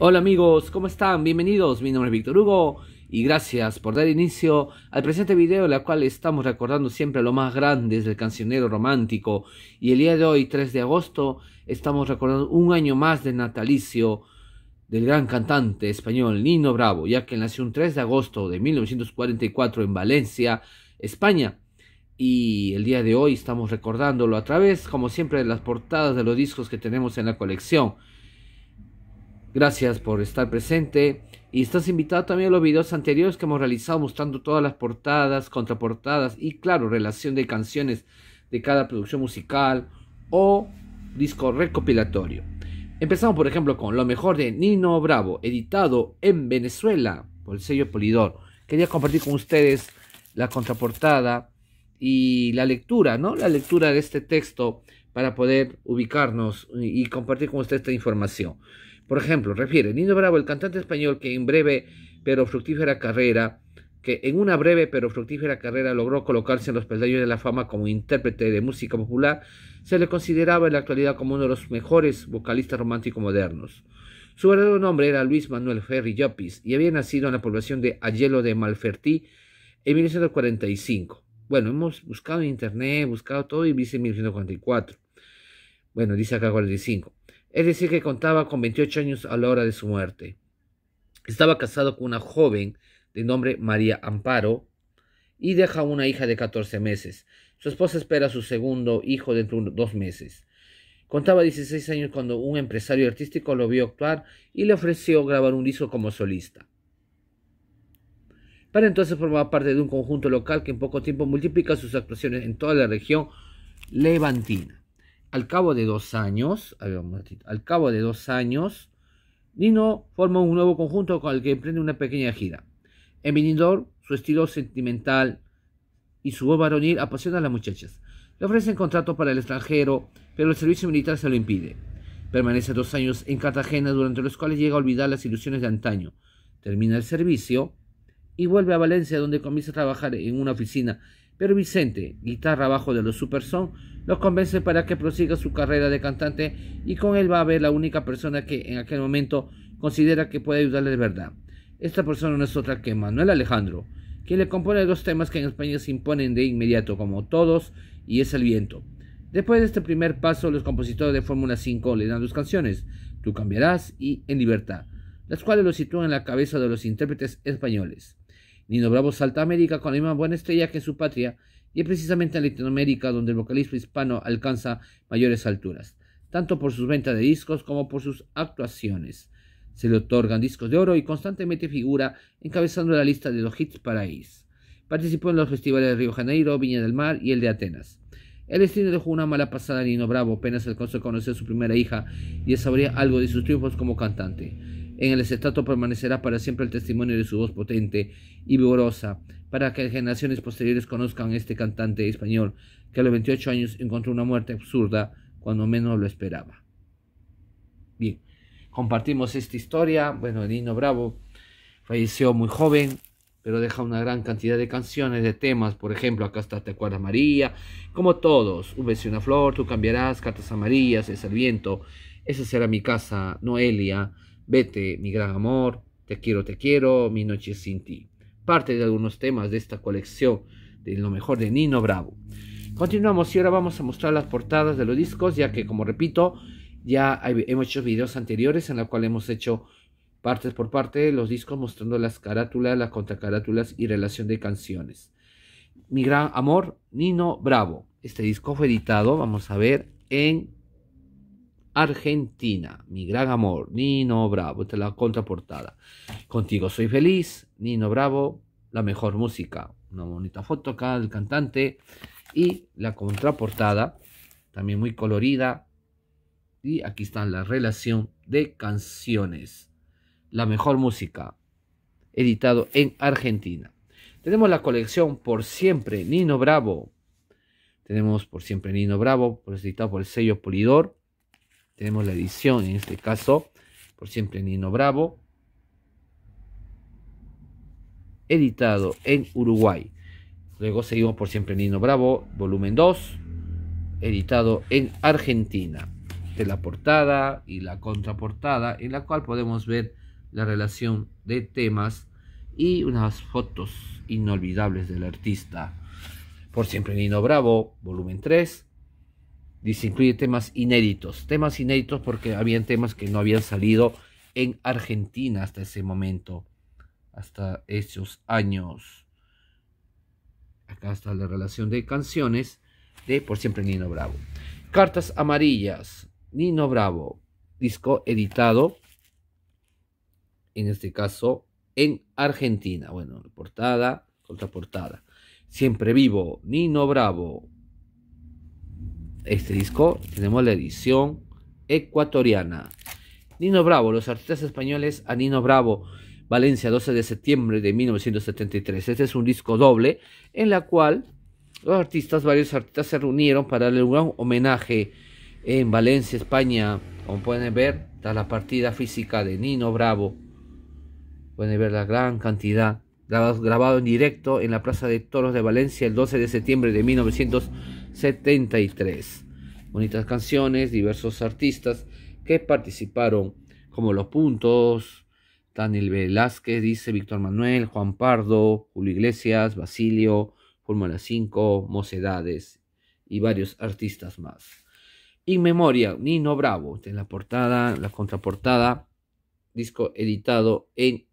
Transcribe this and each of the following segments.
Hola amigos, ¿cómo están? Bienvenidos, mi nombre es Víctor Hugo y gracias por dar inicio al presente video en el cual estamos recordando siempre lo más grande del cancionero romántico y el día de hoy, 3 de agosto, estamos recordando un año más de natalicio del gran cantante español Nino Bravo, ya que nació un 3 de agosto de 1944 en Valencia, España. Y el día de hoy estamos recordándolo a través, como siempre, de las portadas de los discos que tenemos en la colección Gracias por estar presente y estás invitado también a los videos anteriores que hemos realizado mostrando todas las portadas, contraportadas y claro, relación de canciones de cada producción musical o disco recopilatorio. Empezamos por ejemplo con lo mejor de Nino Bravo, editado en Venezuela por el sello Polidor. Quería compartir con ustedes la contraportada y la lectura, ¿no? La lectura de este texto para poder ubicarnos y compartir con ustedes esta información. Por ejemplo, refiere Nino Bravo, el cantante español que en breve pero fructífera carrera, que en una breve pero fructífera carrera logró colocarse en los peldaños de la fama como intérprete de música popular, se le consideraba en la actualidad como uno de los mejores vocalistas románticos modernos. Su verdadero nombre era Luis Manuel Ferri Llopis y había nacido en la población de Ayelo de Malfertí en 1945. Bueno, hemos buscado en internet, buscado todo y dice 1944. Bueno, dice acá 45 es decir, que contaba con 28 años a la hora de su muerte. Estaba casado con una joven de nombre María Amparo y deja una hija de 14 meses. Su esposa espera a su segundo hijo dentro de dos meses. Contaba 16 años cuando un empresario artístico lo vio actuar y le ofreció grabar un disco como solista. Para entonces formaba parte de un conjunto local que en poco tiempo multiplica sus actuaciones en toda la región levantina al cabo de dos años, al cabo de años, Nino forma un nuevo conjunto con el que emprende una pequeña gira. En Benidorm, su estilo sentimental y su voz varonil apasionan a las muchachas. Le ofrecen contrato para el extranjero, pero el servicio militar se lo impide. Permanece dos años en Cartagena, durante los cuales llega a olvidar las ilusiones de antaño. Termina el servicio y vuelve a Valencia, donde comienza a trabajar en una oficina pero Vicente, guitarra bajo de los Super Son, los convence para que prosiga su carrera de cantante y con él va a haber la única persona que en aquel momento considera que puede ayudarle de verdad. Esta persona no es otra que Manuel Alejandro, quien le compone dos temas que en España se imponen de inmediato como Todos y Es el Viento. Después de este primer paso, los compositores de Fórmula 5 le dan dos canciones, Tú cambiarás y En libertad, las cuales lo sitúan en la cabeza de los intérpretes españoles. Nino Bravo salta a América con la misma buena estrella que en su patria y es precisamente en Latinoamérica donde el vocalista hispano alcanza mayores alturas, tanto por sus ventas de discos como por sus actuaciones. Se le otorgan discos de oro y constantemente figura encabezando la lista de los hits paraís. Participó en los festivales de Río Janeiro, Viña del Mar y el de Atenas. El destino dejó una mala pasada a Nino Bravo, apenas alcanzó a conocer a su primera hija y sabría algo de sus triunfos como cantante. En el estrato permanecerá para siempre el testimonio de su voz potente y vigorosa, para que generaciones posteriores conozcan a este cantante español que a los 28 años encontró una muerte absurda cuando menos lo esperaba. Bien, compartimos esta historia. Bueno, Nino Bravo falleció muy joven, pero deja una gran cantidad de canciones, de temas. Por ejemplo, acá está Te acuerdas María, como todos, Un beso y una flor, Tú cambiarás, Cartas amarillas, Es el viento, Esa será mi casa, Noelia. Vete, mi gran amor, te quiero, te quiero, mi noche sin ti. Parte de algunos temas de esta colección de lo mejor de Nino Bravo. Continuamos y ahora vamos a mostrar las portadas de los discos, ya que como repito, ya hemos hecho videos anteriores en los cuales hemos hecho partes por parte de los discos mostrando las carátulas, las contracarátulas y relación de canciones. Mi gran amor, Nino Bravo. Este disco fue editado, vamos a ver, en Argentina, mi gran amor, Nino Bravo, esta es la contraportada. Contigo soy feliz, Nino Bravo, la mejor música, una bonita foto acá del cantante y la contraportada, también muy colorida. Y aquí está la relación de canciones, la mejor música, editado en Argentina. Tenemos la colección Por Siempre, Nino Bravo. Tenemos Por Siempre Nino Bravo, editado por el sello Polidor. Tenemos la edición, en este caso, por siempre Nino Bravo, editado en Uruguay. Luego seguimos por siempre Nino Bravo, volumen 2, editado en Argentina. De la portada y la contraportada, en la cual podemos ver la relación de temas y unas fotos inolvidables del artista. Por siempre Nino Bravo, volumen 3, Dice, incluye temas inéditos. Temas inéditos porque habían temas que no habían salido en Argentina hasta ese momento. Hasta esos años. Acá está la relación de canciones de Por Siempre Nino Bravo. Cartas Amarillas, Nino Bravo. Disco editado, en este caso, en Argentina. Bueno, portada, contraportada. Siempre vivo, Nino Bravo, este disco tenemos la edición ecuatoriana. Nino Bravo, los artistas españoles a Nino Bravo, Valencia, 12 de septiembre de 1973. Este es un disco doble en la cual los artistas, varios artistas se reunieron para darle un gran homenaje en Valencia, España. Como pueden ver, está la partida física de Nino Bravo. Pueden ver la gran cantidad grabado, en directo en la Plaza de Toros de Valencia el 12 de septiembre de 1973. 73. Bonitas canciones, diversos artistas que participaron, como Los Puntos, Daniel Velázquez, dice Víctor Manuel, Juan Pardo, Julio Iglesias, Basilio, Fórmula 5, Mocedades y varios artistas más. In Memoria, Nino Bravo, en la portada, la contraportada, disco editado en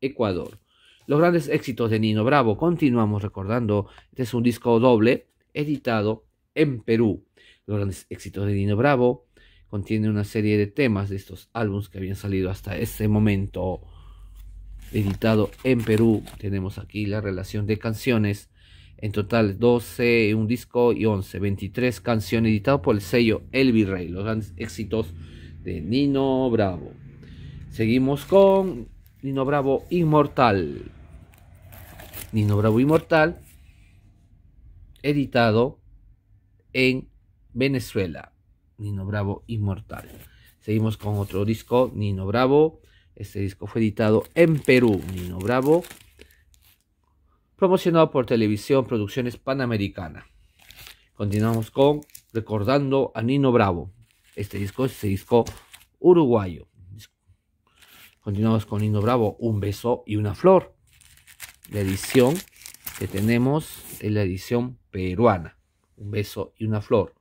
Ecuador. Los grandes éxitos de Nino Bravo, continuamos recordando, este es un disco doble editado en Perú. Los grandes éxitos de Nino Bravo contiene una serie de temas de estos álbumes que habían salido hasta ese momento. Editado en Perú, tenemos aquí la relación de canciones. En total 12, un disco y 11, 23 canciones editado por el sello El Virrey, los grandes éxitos de Nino Bravo. Seguimos con Nino Bravo Inmortal. Nino Bravo Inmortal editado en Venezuela. Nino Bravo Inmortal. Seguimos con otro disco, Nino Bravo. Este disco fue editado en Perú, Nino Bravo. Promocionado por Televisión Producciones Panamericana. Continuamos con Recordando a Nino Bravo. Este disco es este disco uruguayo. Continuamos con Nino Bravo, Un beso y una flor. La edición tenemos en la edición peruana. Un beso y una flor.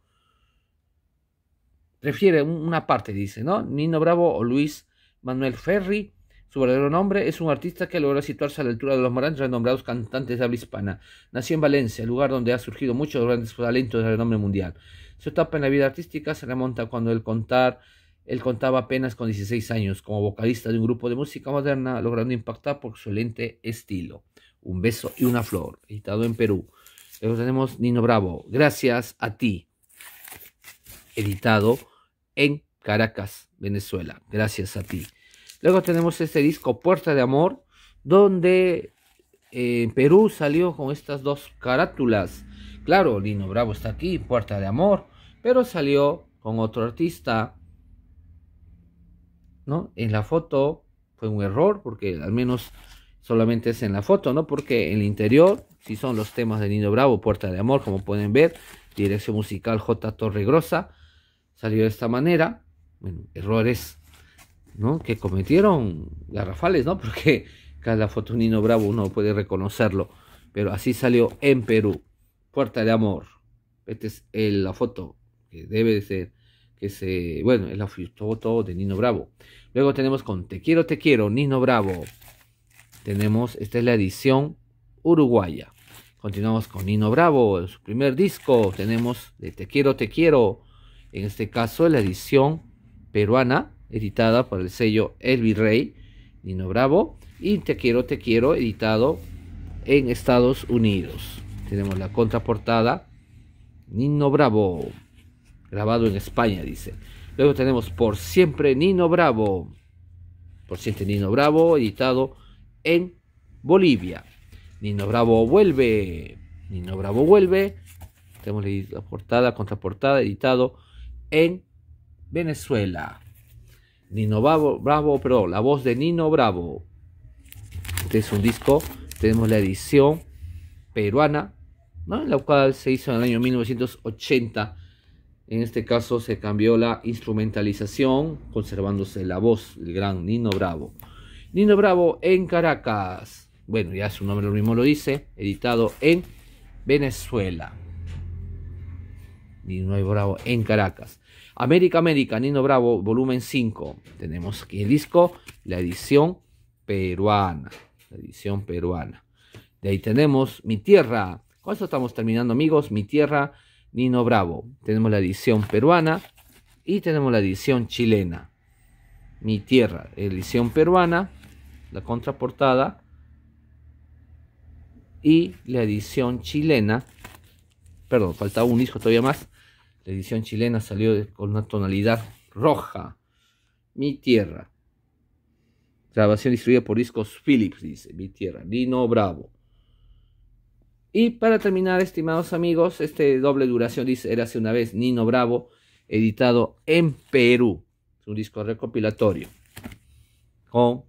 Refiere una parte, dice, ¿no? Nino Bravo o Luis Manuel Ferri, su verdadero nombre, es un artista que logró situarse a la altura de los más renombrados cantantes de habla hispana. Nació en Valencia, lugar donde ha surgido muchos grandes talentos de renombre mundial. Su etapa en la vida artística se remonta cuando el contar él contaba apenas con 16 años como vocalista de un grupo de música moderna, logrando impactar por su excelente estilo. Un beso y una flor, editado en Perú. Luego tenemos Nino Bravo, gracias a ti, editado en Caracas, Venezuela, gracias a ti. Luego tenemos este disco Puerta de Amor, donde eh, en Perú salió con estas dos carátulas. Claro, Nino Bravo está aquí, Puerta de Amor, pero salió con otro artista. ¿no? En la foto fue un error, porque al menos solamente es en la foto, ¿no? Porque en el interior, si son los temas de Nino Bravo, Puerta de Amor, como pueden ver, dirección musical J. Torregrosa, salió de esta manera. Bueno, errores, ¿no? Que cometieron garrafales, ¿no? Porque cada foto Nino Bravo uno puede reconocerlo, pero así salió en Perú, Puerta de Amor. Esta es eh, la foto que debe de ser, que se, bueno, es la foto de Nino Bravo. Luego tenemos con Te quiero, te quiero, Nino Bravo tenemos, esta es la edición uruguaya. Continuamos con Nino Bravo, su primer disco tenemos de Te quiero, te quiero, en este caso la edición peruana, editada por el sello El Virrey, Nino Bravo, y Te quiero, te quiero, editado en Estados Unidos. Tenemos la contraportada, Nino Bravo, grabado en España, dice. Luego tenemos Por siempre Nino Bravo, Por siempre Nino Bravo, editado en Bolivia. Nino Bravo vuelve. Nino Bravo vuelve. Tenemos la portada, contraportada, editado en Venezuela. Nino Bravo, Bravo, perdón, la voz de Nino Bravo. Este es un disco. Tenemos la edición peruana, ¿no? la cual se hizo en el año 1980. En este caso se cambió la instrumentalización, conservándose la voz del gran Nino Bravo. Nino Bravo en Caracas. Bueno, ya su nombre lo mismo lo dice, editado en Venezuela. Nino Bravo en Caracas. América América, Nino Bravo, volumen 5. Tenemos aquí el disco, la edición peruana. La edición peruana. De ahí tenemos Mi Tierra. Con eso estamos terminando, amigos. Mi Tierra, Nino Bravo. Tenemos la edición peruana y tenemos la edición chilena. Mi Tierra, edición peruana la contraportada y la edición chilena, perdón, faltaba un disco todavía más, la edición chilena salió con una tonalidad roja, Mi Tierra, grabación distribuida por discos Philips, dice, Mi Tierra, Nino Bravo. Y para terminar, estimados amigos, este doble duración dice, era hace una vez Nino Bravo, editado en Perú, es un disco recopilatorio, con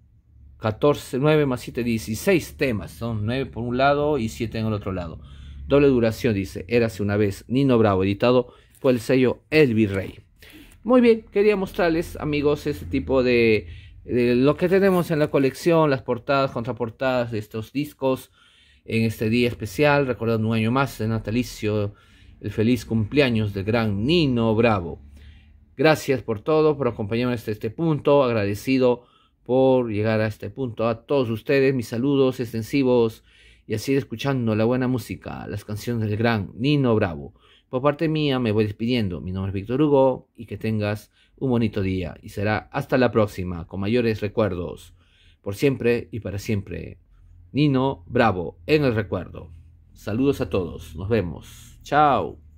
14, 9 más 7, 16 temas. Son 9 por un lado y 7 en el otro lado. Doble duración, dice. Érase una vez Nino Bravo, editado por el sello El Virrey. Muy bien, quería mostrarles, amigos, este tipo de, lo que tenemos en la colección, las portadas, contraportadas de estos discos en este día especial, recordando un año más de natalicio, el feliz cumpleaños del gran Nino Bravo. Gracias por todo, por acompañarnos hasta este punto, agradecido por llegar a este punto. A todos ustedes mis saludos extensivos y así escuchando la buena música, las canciones del gran Nino Bravo. Por parte mía me voy despidiendo. Mi nombre es Víctor Hugo y que tengas un bonito día y será hasta la próxima con mayores recuerdos. Por siempre y para siempre. Nino Bravo en el recuerdo. Saludos a todos. Nos vemos. Chao.